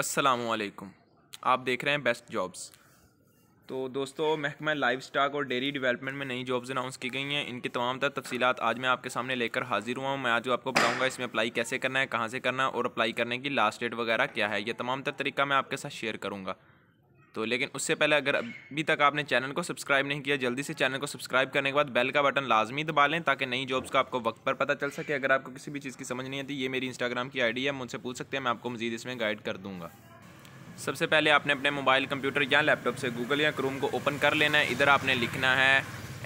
असलकम आप देख रहे हैं बेस्ट जॉब्स तो दोस्तों महकमा लाइफ स्टाक और डेयरी डेवलपमेंट में नई जॉब्स अनाउंस की गई हैं इनकी तमाम तर तफसीत आज मैं आपके सामने लेकर हाजिर हुआ हूँ मैं आज आपको बताऊँगा इसमें अप्लाई कैसे करना है कहाँ से करना है और अप्लाई करने की लास्ट डेट वगैरह क्या है यह तमाम तर तरीका मैं आपके साथ शेयर करूँगा तो लेकिन उससे पहले अगर अभी तक आपने चैनल को सब्सक्राइब नहीं किया जल्दी से चैनल को सब्सक्राइब करने के बाद बेल का बटन लाजमी दबा लें ताकि नई जॉब्स का आपको वक्त पर पता चल सके अगर आपको किसी भी चीज़ की समझ नहीं आती ये मेरी इंस्टाग्राम की आईडी है मुझसे पूछ सकते हैं मैं आपको मजीद इसमें गाइड कर दूँगा सबसे पहले आपने अपने मोबाइल कंप्यूटर या लैपटॉप से गूगल या क्रूम को ओपन कर लेना है इधर आपने लिखना है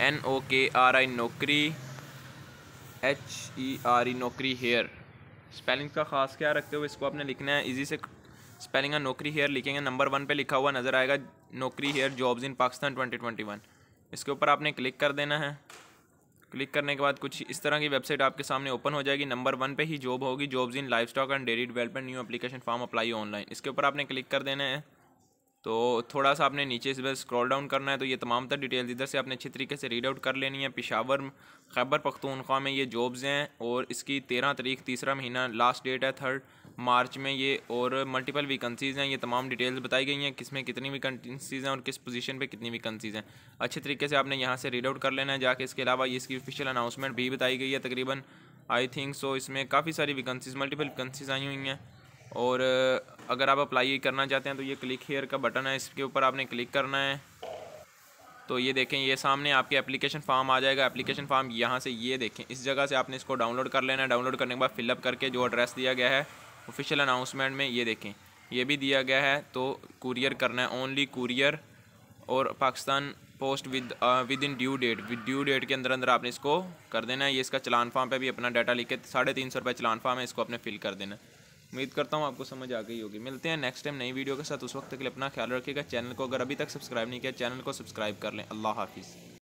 एन ओ के आर आई नौकरी एच ई आर ई नौकरी हेयर स्पेलिंग का ख़ास ख्याल रखते हुए इसको आपने लिखना है इजी से स्पेलिंग एंड नौकरी हेयर लिखेंगे नंबर वन पे लिखा हुआ नज़र आएगा नौकरी हेयर जॉब्स इन पाकिस्तान 2021 इसके ऊपर आपने क्लिक कर देना है क्लिक करने के बाद कुछ इस तरह की वेबसाइट आपके सामने ओपन हो जाएगी नंबर वन पे ही जॉब होगी jobs in life stock and dairy development new application form apply online इसके ऊपर आपने क्लिक कर देना है तो थोड़ा सा आपने नीचे इस पर स्क्रॉल डाउन करना है तो ये तमाम तर डिटेल्स इधर से आपने अच्छे तरीके से रीड आउट कर लेनी है पिशावर खैबर पख्तूनख्वा में ये जॉब्स हैं और इसकी तेरह तारीख तीसरा महीना लास्ट डेट है थर्ड मार्च में ये और मल्टीपल वैकेंसीज़ हैं ये तमाम डिटेल्स बताई गई हैं किस में कितनी वैकेंसीज़ हैं और किस पोजीशन पे कितनी वैकेंसीज़ हैं अच्छे तरीके से आपने यहाँ से रीड आउट कर लेना है जाके इसके अलावा ये इसकी ऑफिशियल अनाउंसमेंट भी बताई गई है तकरीबन आई थिंक सो इसमें काफ़ी सारी वैकेंसीज़ मल्टीपल वैकेंसीज़ आई हुई हैं और अगर आप अप्लाई करना चाहते हैं तो ये क्लिक हेयर का बटन है इसके ऊपर आपने क्लिक करना है तो ये देखें ये सामने आपके एप्लीकेशन फॉर्म आ जाएगा एप्लीकेशन फॉर्म यहाँ से ये देखें इस जगह से आपने इसको डाउनलोड कर लेना है डाउनलोड करने के बाद फिलअप करके जो एड्रेस दिया गया है ऑफिशियल अनाउंसमेंट में ये देखें ये भी दिया गया है तो कुरियर करना है ओनली कुरियर और Pakistan post with with in due date with due date के अंदर अंदर आपने इसको कर देना है ये इसका चलान फार्म पे भी अपना डाटा लिख के साढ़े तीन सौ रुपये चलान फार्म है इसको अपने फिल कर देना उम्मीद करता हूँ आपको समझ आ गई होगी मिलते हैं नेक्स्ट टाइम नई वीडियो के साथ उस वक्त के लिए अपना ख्याल रखिएगा चैनल को अगर अभी तक सब्सक्राइब नहीं किया चैनल को सब्सक्राइब कर लें अल्लाह हाफिज़